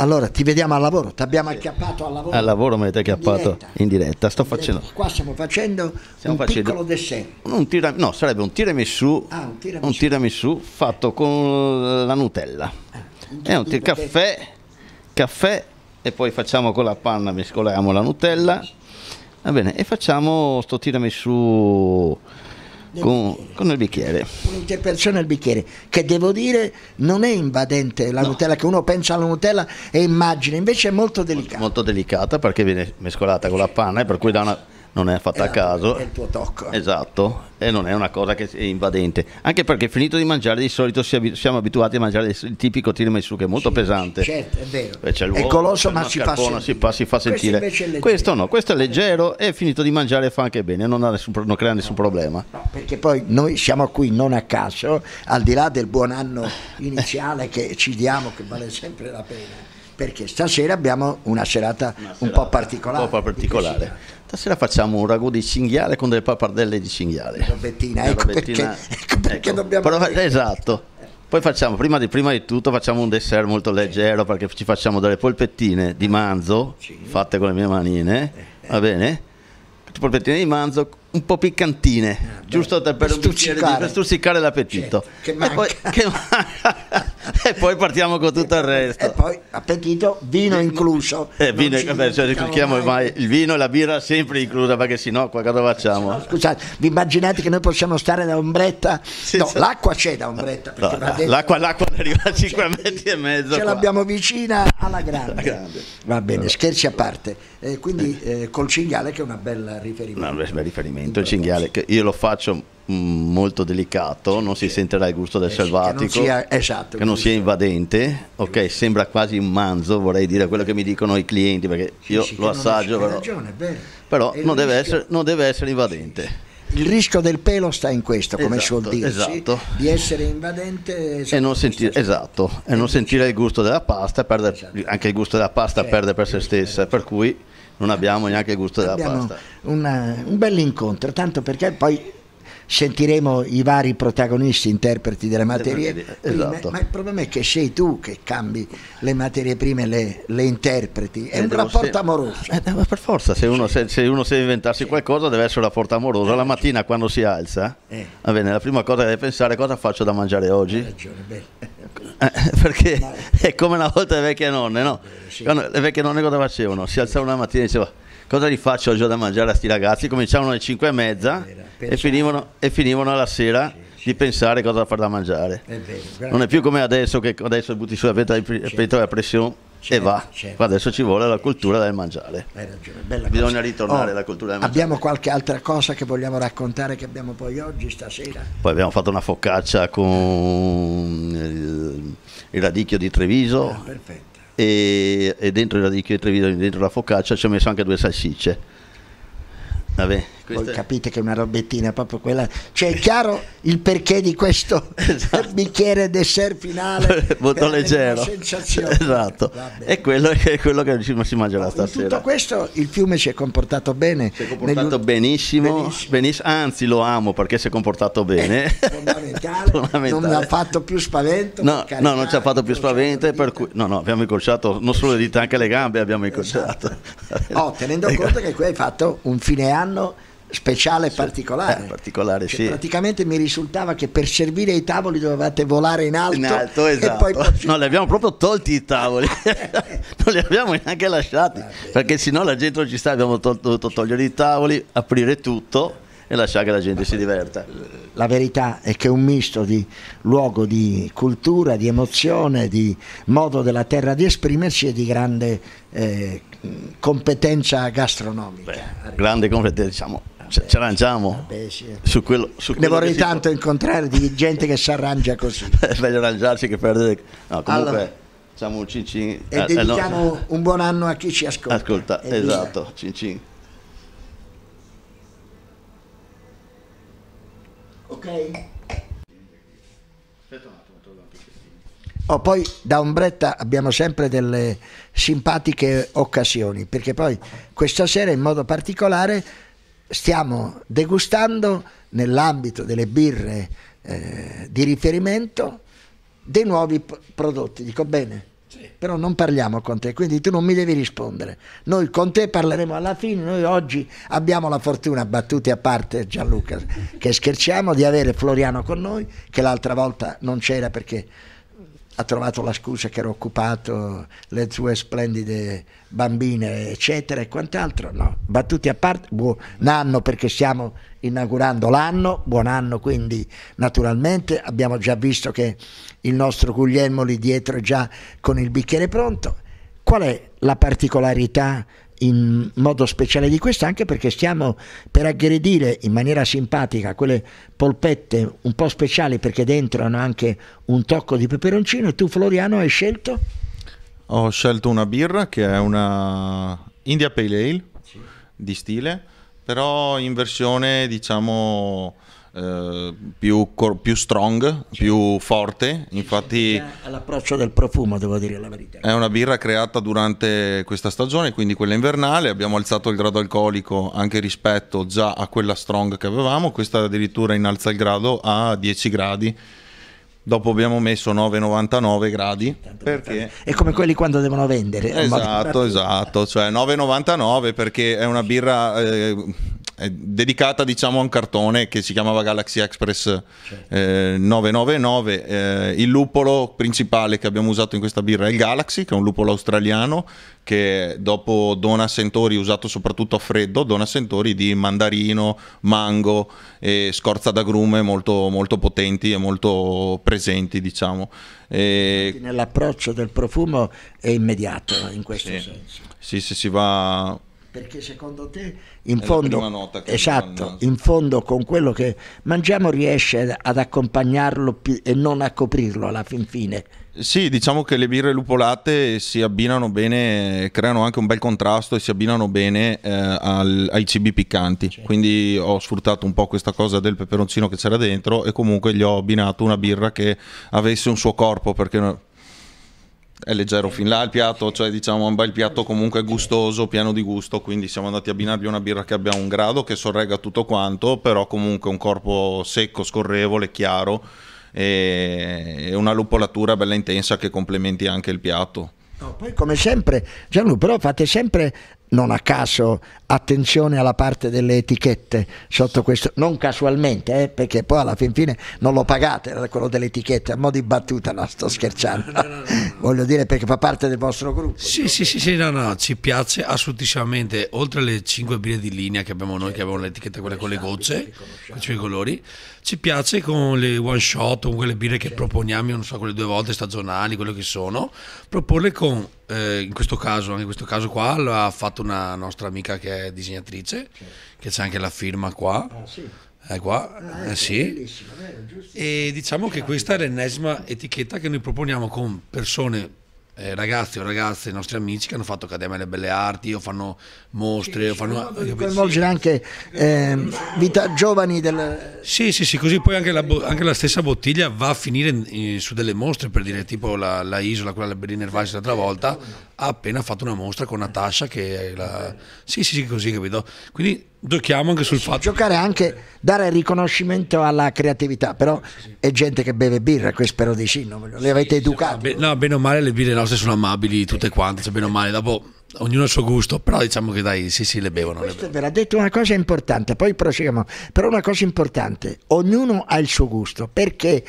Allora, ti vediamo al lavoro, ti abbiamo acchiappato al lavoro. Al lavoro mi avete acchiappato in diretta. In diretta. Sto in diretta. facendo... Qua stiamo facendo stiamo un facendo piccolo dessert. Un tira... No, sarebbe un tiramisù, ah, un, tiramisù. un tiramisù fatto con la Nutella. Ah, È un caffè, caffè e poi facciamo con la panna, mescoliamo la Nutella. Va bene, e facciamo sto tiramisù con, con, il bicchiere. Un'interpretazione al bicchiere, che devo dire non è invadente la no. Nutella, che uno pensa alla Nutella e immagina, invece è molto delicata. Molto, molto delicata perché viene mescolata con la panna e per cui dà una non è fatta è, a esatto, caso. È il tuo tocco. Esatto, e non è una cosa che è invadente. Anche perché finito di mangiare di solito siamo abituati a mangiare il tipico tiramisù che è molto sì, pesante. Certo, è vero. Eh, c'è è colosso ma si fa, si, fa, si fa, sentire. Questo, questo, no, questo è leggero e finito di mangiare fa anche bene, non, nessun, non crea nessun no, problema. No, perché poi noi siamo qui non a caso, al di là del buon anno iniziale che ci diamo che vale sempre la pena perché stasera abbiamo una serata, una serata un po' particolare. Un po' particolare. Stasera facciamo un ragù di cinghiale con delle pappardelle di cinghiale. Robettina, ecco, perché, ecco perché ecco, dobbiamo... Però, esatto. Poi facciamo, prima di, prima di, tutto, facciamo un dessert molto leggero perché ci facciamo delle polpettine di manzo, sì. fatte con le mie manine, va bene? Polpettine di manzo un po' piccantine, ah, giusto per, per, stuzzicare. Di, per stuzzicare l'appetito. Certo, che manca. E poi, che manca. e poi partiamo con tutto il resto. E poi appetito, vino incluso. Eh, vino, vabbè, cioè, mai. mai. il vino e la birra sempre inclusa perché sennò qua cosa facciamo? No, scusate, vi immaginate che noi possiamo stare da ombretta? no, sì, l'acqua c'è da ombretta. No, l'acqua, l'acqua arriva a 5 cioè, metri e mezzo. Ce qua. l'abbiamo vicina alla grande. Alla grande. Va bene, scherzi a parte. Eh, quindi eh, eh col cinghiale che è una bella riferimento. No, un bel riferimento, il cinghiale che io lo faccio molto delicato, sì, non si sentirà il gusto del eh, selvatico, che non sia, esatto, che non sia invadente, ok, sembra quasi un manzo, vorrei dire quello che mi dicono i clienti, perché io sì, lo assaggio, però, ragione, però non, deve essere, non, deve essere, invadente. Il rischio del pelo sta in questo, come esatto, suol dire, esatto. di essere invadente e esatto, non, sentire, esatto, e non sentire il gusto della pasta, perde, esatto. anche il gusto della pasta certo, perde per se stessa, esatto. per cui non abbiamo neanche il gusto della abbiamo pasta. Una, un bell'incontro, tanto perché poi sentiremo i vari protagonisti, interpreti delle materie prime, esatto. ma il problema è che sei tu che cambi le materie prime, le, le interpreti, è un rapporto amoroso. Eh, per forza, se uno, se, se uno, deve inventarsi qualcosa deve essere un rapporto amoroso, la mattina quando si alza, eh. va bene, la prima cosa che deve pensare è cosa faccio da mangiare oggi. Eh, eh, perché è come una volta le vecchie nonne, no? Quando le vecchie nonne cosa facevano? Si alzavano la mattina e dicevano cosa gli faccio oggi da mangiare a sti ragazzi? Cominciavano alle 5 e mezza e finivano, e finivano alla sera di pensare cosa far da mangiare. È vero, non è più come adesso che adesso butti sulla pentola certo. a pressione certo, e va. Certo, adesso ci vuole la cultura del mangiare. Hai ragione, bella Bisogna cosa. ritornare oh, alla cultura del mangiare. Abbiamo qualche altra cosa che vogliamo raccontare che abbiamo poi oggi, stasera? Poi abbiamo fatto una focaccia con il, il radicchio di Treviso. Ah, perfetto e, e dentro la, radicchio di Treviso, dentro la focaccia ci ho messo anche due salsicce. Vabbè. Voi capite che è una robettina proprio quella. Cioè è chiaro il perché di questo esatto. bicchiere dessert finale. Molto leggero. Esatto. E quello è quello che ci, si mangerà no, stasera. tutto questo il fiume si è comportato bene. Si è comportato negli... benissimo, benissimo. benissimo, Anzi lo amo perché si è comportato bene. Eh, fondamentale, fondamentale. Non mi ha fatto più spavento. No, no non ci ha fatto più spavento. Cioè, per cui, no, no, abbiamo incrociato non solo le dita, anche le gambe abbiamo esatto. incrociato. Esatto. Oh, tenendo ecco. conto che qui hai fatto un fine anno speciale e particolare. Eh, particolare cioè, sì. Praticamente mi risultava che per servire i tavoli dovevate volare in alto. In alto esatto. Poi... No, li abbiamo proprio tolti i tavoli, eh, non li abbiamo neanche lasciati, perché sennò la gente non ci sta, abbiamo tol- dovuto togliere i tavoli, aprire tutto e lasciare che la gente si diverta. La verità è che è un misto di luogo di cultura, di emozione, di modo della terra di esprimersi e di grande eh, competenza gastronomica. Beh, grande competenza, diciamo, ci cioè, arrangiamo? Eh sì. su quello, su ne vorrei tanto può... incontrare di gente che si arrangia così. È meglio eh, arrangiarsi che perdere... No, comunque... Allora. Siamo un cin cin. E eh, eh dedichiamo no. un buon anno a chi ci ascolta. Ascolta, e esatto, via. cin cin. Ok? Oh, poi da Ombretta abbiamo sempre delle simpatiche occasioni, perché poi questa sera in modo particolare stiamo degustando nell'ambito delle birre eh, di riferimento dei nuovi prodotti. Dico bene, sì. però non parliamo con te, quindi tu non mi devi rispondere. Noi con te parleremo alla fine, noi oggi abbiamo la fortuna, battute a parte Gianluca, che scherziamo, di avere Floriano con noi, che l'altra volta non c'era perché ha trovato la scusa che ero occupato, le sue splendide bambine, eccetera, e quant'altro. No, battuti a parte, buon anno perché stiamo inaugurando l'anno, buon anno quindi naturalmente, abbiamo già visto che il nostro Guglielmo lì dietro è già con il bicchiere pronto. Qual è la particolarità in modo speciale di questo anche perché stiamo per aggredire in maniera simpatica quelle polpette un po' speciali perché dentro hanno anche un tocco di peperoncino e tu Floriano hai scelto? Ho scelto una birra che è una India Pale Ale sì. di stile però in versione diciamo eh, più, cor- più, strong, sì. più forte. Infatti, all'approccio del profumo, devo dire la verità. È una birra creata durante questa stagione, quindi quella invernale. Abbiamo alzato il grado alcolico anche rispetto già a quella strong che avevamo. Questa addirittura innalza il grado a 10 gradi. Dopo abbiamo messo 9,99 gradi perché... è come quelli quando devono vendere. Esatto, esatto, cioè 9,99 perché è una birra eh, è dedicata diciamo a un cartone che si chiamava Galaxy Express certo. eh, 999. Eh, il lupolo principale che abbiamo usato in questa birra è il Galaxy, che è un lupolo australiano che dopo Dona Sentori, usato soprattutto a freddo, Dona Sentori di mandarino, mango e scorza d'agrume molto, molto potenti e molto presenti diciamo. E... Nell'approccio del profumo è immediato in questo sì. senso. Sì, se si va perché secondo te in fondo, esatto, in fondo con quello che mangiamo riesce ad accompagnarlo e non a coprirlo alla fin fine sì diciamo che le birre lupolate si abbinano bene creano anche un bel contrasto e si abbinano bene eh, al, ai cibi piccanti certo. quindi ho sfruttato un po' questa cosa del peperoncino che c'era dentro e comunque gli ho abbinato una birra che avesse un suo corpo perché è leggero fin là il piatto, cioè diciamo un bel piatto comunque gustoso, pieno di gusto, quindi siamo andati a abbinargli una birra che abbia un grado, che sorregga tutto quanto, però comunque un corpo secco, scorrevole, chiaro e una lupolatura bella intensa che complementi anche il piatto. No, poi come sempre, Gianlu, però fate sempre non a caso attenzione alla parte delle etichette sotto questo, non casualmente eh, perché poi alla fin fine non lo pagate eh, quello delle etichette, a mo' di battuta no sto scherzando, no, no, no, voglio dire perché fa parte del vostro gruppo sì sì sì, sì no no, ci piace assolutissimamente oltre alle 5 birre di linea che abbiamo noi sì. che abbiamo l'etichetta quella con le gocce con i colori, ci piace con le one shot, con quelle birre che sì. proponiamo non so, quelle due volte stagionali, quello che sono proporle con eh, in questo caso, anche in questo caso qua, l'ha fatto una nostra amica che è disegnatrice, sì. che c'è anche la firma qua. Ah, sì. È eh, qua, ah, ecco, eh, sì. Vero, e diciamo che questa è l'ennesima etichetta che noi proponiamo con persone eh, ragazzi o ragazze, i nostri amici che hanno fatto Accademia delle Belle Arti o fanno mostre. Sì, o fanno, sì, coinvolgere anche eh, vita, giovani del... Sì, sì, sì, così poi anche la, anche la stessa bottiglia va a finire in, su delle mostre, per dire tipo la, la isola, quella di Nervasi l'altra volta, ha appena fatto una mostra con Natasha che è la... Sì, sì, sì, così capito. Quindi giochiamo anche sul fatto giocare anche dare riconoscimento alla creatività però è gente che beve birra questo però dici no, le avete educate no bene o male le birre nostre sono amabili tutte quante cioè bene o male dopo ognuno ha il suo gusto però diciamo che dai sì sì le bevono questo le bevono. ha detto una cosa importante poi proseguiamo però una cosa importante ognuno ha il suo gusto perché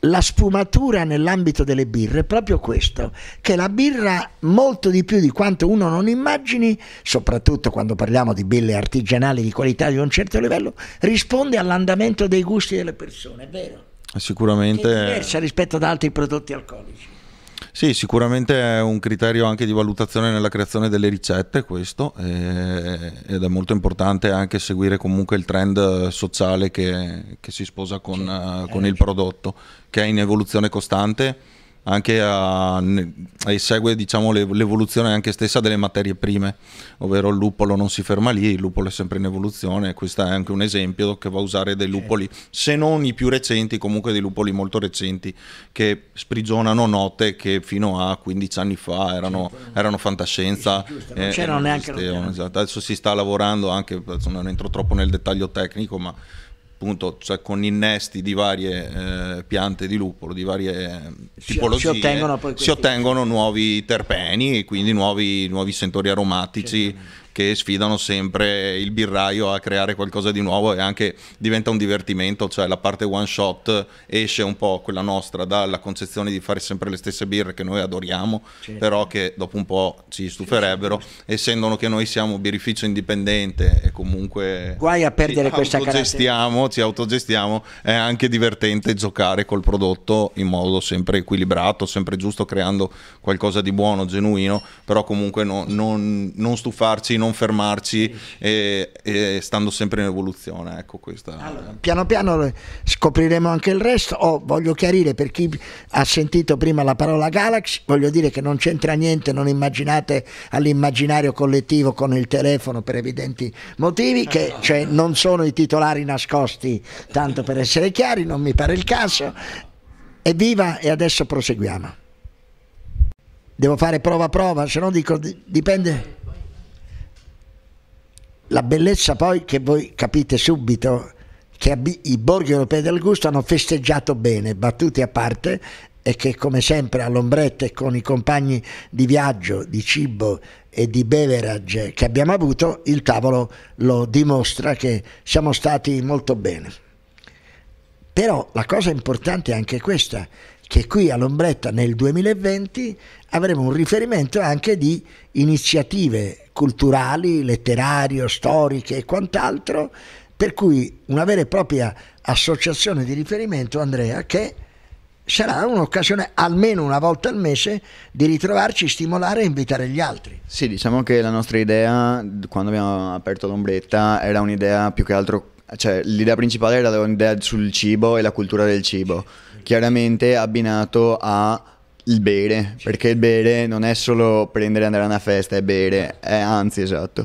la sfumatura nell'ambito delle birre è proprio questo, che la birra molto di più di quanto uno non immagini, soprattutto quando parliamo di birre artigianali di qualità di un certo livello, risponde all'andamento dei gusti delle persone, è vero? Sicuramente. è diversa rispetto ad altri prodotti alcolici. Sì, sicuramente è un criterio anche di valutazione nella creazione delle ricette questo eh, ed è molto importante anche seguire comunque il trend sociale che, che si sposa con, sì, eh, con il prodotto che è in evoluzione costante anche a, esegue diciamo, l'evoluzione anche stessa delle materie prime, ovvero il lupolo non si ferma lì, il lupolo è sempre in evoluzione, questo è anche un esempio che va a usare dei lupoli, se non i più recenti, comunque dei lupoli molto recenti, che sprigionano note che fino a 15 anni fa erano, erano fantascienza. non eh, c'erano eh, neanche esatto. Adesso si sta lavorando anche, non entro troppo nel dettaglio tecnico, ma appunto cioè con innesti di varie eh, piante di lupolo, di varie eh, tipologie, si ottengono, si ottengono nuovi terpeni e quindi nuovi, nuovi sentori aromatici. Certo che sfidano sempre il birraio a creare qualcosa di nuovo e anche diventa un divertimento, cioè la parte one shot esce un po' quella nostra dalla concezione di fare sempre le stesse birre che noi adoriamo, certo. però che dopo un po' ci stuferebbero, essendo che noi siamo birrificio indipendente e comunque... Guai a perdere questa caratteristica. Ci autogestiamo, è anche divertente giocare col prodotto in modo sempre equilibrato, sempre giusto, creando qualcosa di buono, genuino, però comunque no, non, non stufarci non fermarci e, e stando sempre in evoluzione. Ecco, questa... allora, piano piano scopriremo anche il resto. Oh, voglio chiarire per chi ha sentito prima la parola Galaxy, voglio dire che non c'entra niente, non immaginate all'immaginario collettivo con il telefono per evidenti motivi, che cioè, non sono i titolari nascosti, tanto per essere chiari, non mi pare il caso. Evviva e adesso proseguiamo devo fare prova prova, se no dico dipende. La bellezza poi che voi capite subito che i borghi europei del gusto hanno festeggiato bene, battuti a parte, e che come sempre e con i compagni di viaggio, di cibo e di beverage che abbiamo avuto, il tavolo lo dimostra che siamo stati molto bene. Però la cosa importante è anche questa, che qui a Lombretta nel 2020 avremo un riferimento anche di iniziative culturali, letterarie, storiche e quant'altro, per cui una vera e propria associazione di riferimento, Andrea, che sarà un'occasione almeno una volta al mese di ritrovarci, stimolare e invitare gli altri. Sì, diciamo che la nostra idea quando abbiamo aperto l'ombretta era un'idea più che altro, cioè l'idea principale era un'idea sul cibo e la cultura del cibo chiaramente abbinato a il bere, perché il bere non è solo prendere e andare a una festa e bere, è anzi esatto.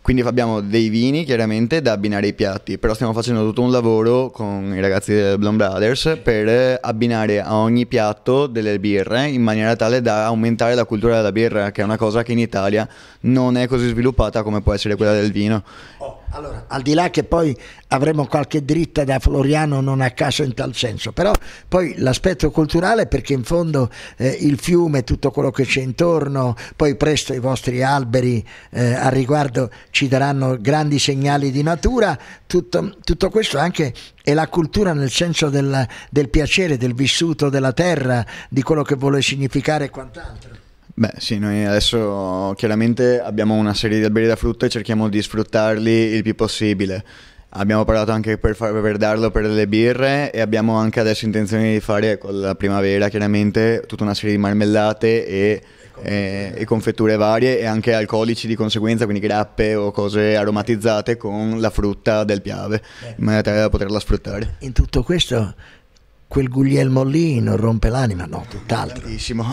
Quindi abbiamo dei vini chiaramente da abbinare ai piatti, però stiamo facendo tutto un lavoro con i ragazzi del Blonde Brothers per abbinare a ogni piatto delle birre in maniera tale da aumentare la cultura della birra, che è una cosa che in Italia non è così sviluppata come può essere quella del vino. Oh allora, al di là che poi avremo qualche dritta da Floriano non a caso in tal senso, però poi l'aspetto culturale perché in fondo eh, il fiume, tutto quello che c'è intorno, poi presto i vostri alberi eh, a riguardo ci daranno grandi segnali di natura, tutto, tutto questo anche è la cultura nel senso del, del piacere, del vissuto della terra, di quello che vuole significare e quant'altro. Beh, sì, noi adesso chiaramente abbiamo una serie di alberi da frutta e cerchiamo di sfruttarli il più possibile. Abbiamo parlato anche per, far, per darlo per le birre e abbiamo anche adesso intenzione di fare con la primavera chiaramente tutta una serie di marmellate e, e, e confetture varie e anche alcolici di conseguenza, quindi grappe o cose aromatizzate con la frutta del piave, in maniera tale da poterla sfruttare. In tutto questo quel Guglielmo lì non rompe l'anima, no, tutt'altro. Bravissimo.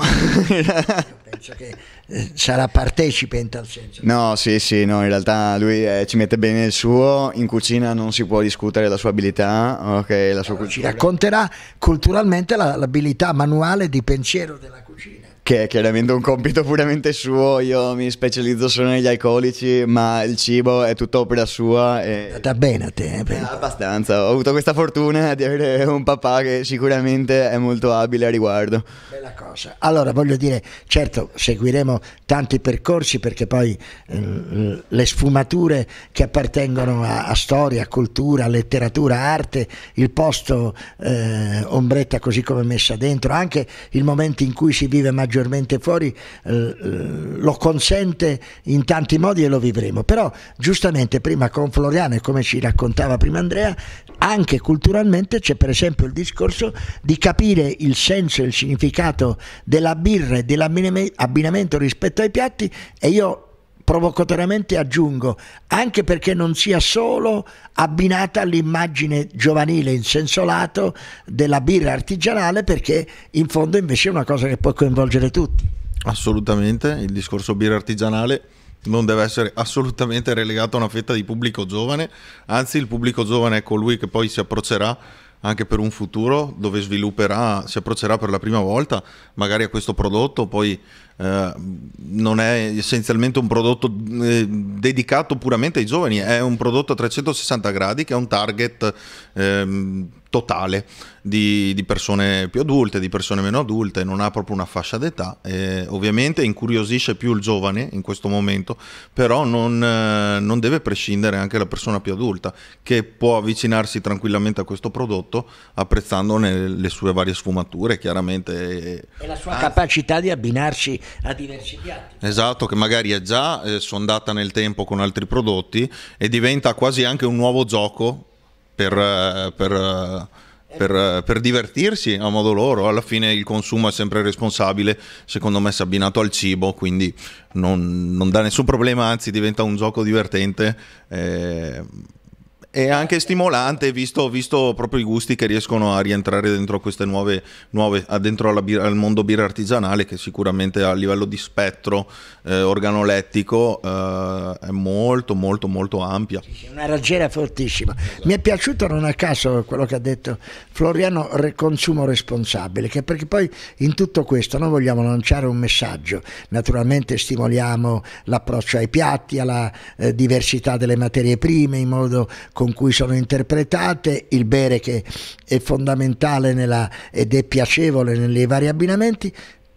senso che eh, sarà partecipe in tal senso. No, sì, sì, no, in realtà lui eh, ci mette bene il suo, in cucina non si può discutere la sua abilità, okay, la sua allora, Ci racconterà culturalmente la, l'abilità manuale di pensiero della cucina che è chiaramente un compito puramente suo, io mi specializzo solo negli alcolici, ma il cibo è tutta opera sua. E... È andata bene a te? Eh, eh, abbastanza, ho avuto questa fortuna di avere un papà che sicuramente è molto abile a riguardo. Bella cosa. Allora voglio dire, certo seguiremo tanti percorsi perché poi eh, le sfumature che appartengono a, a, storia, cultura, letteratura, arte, il posto eh, ombretta così come messa dentro, anche il momento in cui si vive maggiormente maggiormente fuori eh, eh, lo consente in tanti modi e lo vivremo. Però giustamente prima con Floriano e come ci raccontava prima Andrea, anche culturalmente c'è per esempio il discorso di capire il senso e il significato della birra e dell'abbinamento rispetto ai piatti e io provocatoriamente aggiungo, anche perché non sia solo abbinata all'immagine giovanile in senso lato della birra artigianale, perché in fondo invece è una cosa che può coinvolgere tutti. Assolutamente, il discorso birra artigianale non deve essere assolutamente relegato a una fetta di pubblico giovane, anzi il pubblico giovane è colui che poi si approccerà anche per un futuro dove svilupperà, si approccerà per la prima volta magari a questo prodotto, poi eh, non è essenzialmente un prodotto eh, dedicato puramente ai giovani, è un prodotto a 360 gradi che è un target eh, totale di, di, persone più adulte, di persone meno adulte, non ha proprio una fascia d'età, eh, ovviamente incuriosisce più il giovane in questo momento, però non, eh, non, deve prescindere anche la persona più adulta che può avvicinarsi tranquillamente a questo prodotto apprezzandone le sue varie sfumature chiaramente. E la sua ah, capacità di abbinarci a diversi piatti. Esatto, che magari è già eh, sondata nel tempo con altri prodotti e diventa quasi anche un nuovo gioco per, eh, per eh, per, eh, per, divertirsi a modo loro. Alla fine il consumo è sempre responsabile, secondo me, se abbinato al cibo, quindi non, non dà nessun problema, anzi diventa un gioco divertente. Eh, è anche stimolante visto, visto, proprio i gusti che riescono a rientrare dentro queste nuove, nuove dentro birra, al mondo birra artigianale che sicuramente a livello di spettro eh, organolettico eh, è molto molto molto ampia è una raggiera fortissima esatto. mi è piaciuto non a caso quello che ha detto Floriano consumo responsabile che perché poi in tutto questo noi vogliamo lanciare un messaggio naturalmente stimoliamo l'approccio ai piatti alla eh, diversità delle materie prime in modo con cui sono interpretate, il bere che è fondamentale nella, ed è piacevole nei vari abbinamenti,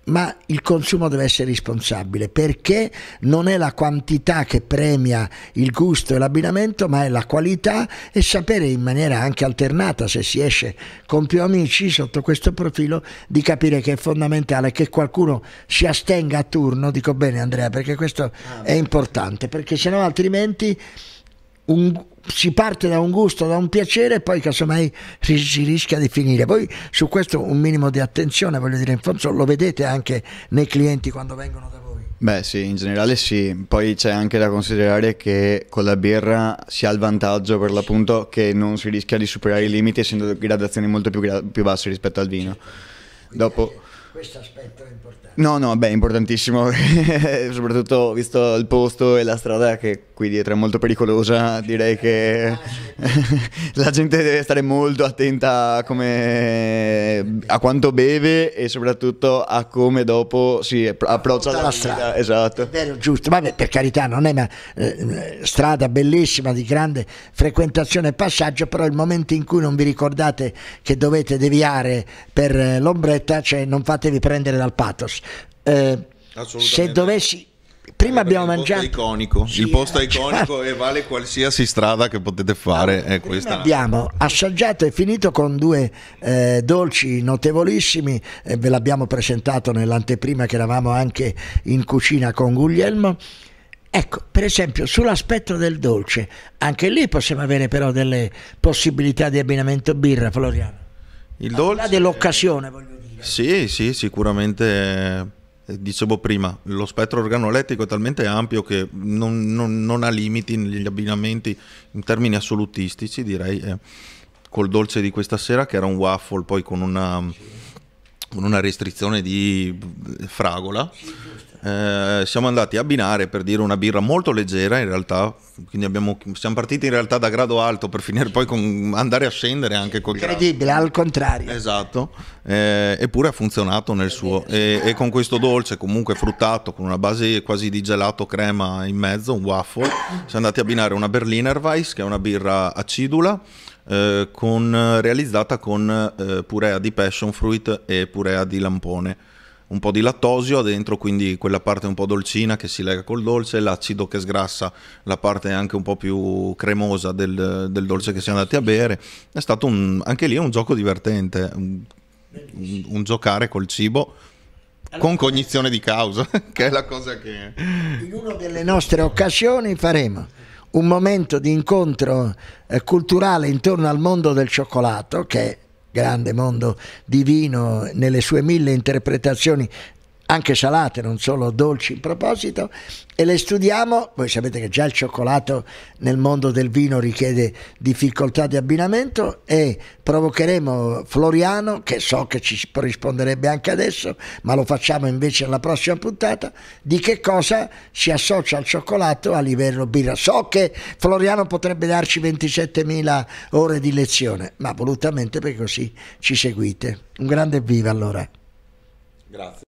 ma il consumo deve essere responsabile perché non è la quantità che premia il gusto e l'abbinamento, ma è la qualità e sapere in maniera anche alternata, se si esce con più amici sotto questo profilo, di capire che è fondamentale che qualcuno si astenga a turno, dico bene Andrea, perché questo ah, è importante, perché se no, altrimenti un, si parte da un gusto, da un piacere e poi casomai si rischia di finire. Poi su questo un minimo di attenzione, voglio dire, in fondo lo vedete anche nei clienti quando vengono da voi. Beh sì, in generale sì, poi c'è anche da considerare che con la birra si ha il vantaggio per l'appunto che non si rischia di superare i limiti essendo gradazioni molto più, più basse rispetto al vino. Dopo... Questo aspetto è importante. No, no, beh, è importantissimo, soprattutto visto il posto e la strada che qui dietro è molto pericolosa, direi che la gente deve stare molto attenta a, a, quanto beve e soprattutto a come dopo si approccia la, strada. Esatto. È vero, giusto, vabbè, per carità, non è una eh, strada bellissima di grande frequentazione e passaggio, però il momento in cui non vi ricordate che dovete deviare per eh, l'ombretta, cioè non fatevi prendere dal pathos se dovessi prima abbiamo mangiato iconico. Sì, il posto è eh, iconico certo. e vale qualsiasi strada che potete fare no, è questa abbiamo assaggiato e finito con due eh, dolci notevolissimi eh, ve l'abbiamo presentato nell'anteprima che eravamo anche in cucina con Guglielmo Ecco, per esempio, sull'aspetto del dolce, anche lì possiamo avere però delle possibilità di abbinamento birra, Floriano. Il dolce... dell'occasione, voglio dire. Sì, sì, sicuramente eh, dicevo prima, lo spettro organolettico è talmente ampio che non, non, non ha limiti negli abbinamenti in termini assolutistici, direi. Eh, col dolce di questa sera, che era un waffle, poi con una, con una restrizione di eh, fragola. Eh, siamo andati a binare per dire una birra molto leggera in realtà, quindi abbiamo, siamo partiti in realtà da grado alto per finire poi con andare a scendere anche col Incredibile, grado. al contrario. Esatto, eh, eppure ha funzionato nel suo e, e, con questo dolce comunque fruttato con una base quasi di gelato crema in mezzo, un waffle, siamo andati a binare una Berliner Weiss che è una birra acidula. Eh, con, realizzata con eh, purea di passion fruit e purea di lampone un po' di lattosio dentro, quindi quella parte un po' dolcina che si lega col dolce, l'acido che sgrassa la parte anche un po' più cremosa del, del dolce che siamo andati a bere. È stato un, anche lì un gioco divertente, un, un, un giocare col cibo con cognizione di causa, che è la cosa che... In una delle nostre occasioni faremo un momento di incontro eh, culturale intorno al mondo del cioccolato che grande mondo divino nelle sue mille interpretazioni anche salate, non solo dolci in proposito, e le studiamo, voi sapete che già il cioccolato nel mondo del vino richiede difficoltà di abbinamento e provocheremo Floriano, che so che ci risponderebbe anche adesso, ma lo facciamo invece alla prossima puntata, di che cosa si associa al cioccolato a livello birra. So che Floriano potrebbe darci 27.000 ore di lezione, ma volutamente perché così ci seguite. Un grande viva allora. Grazie.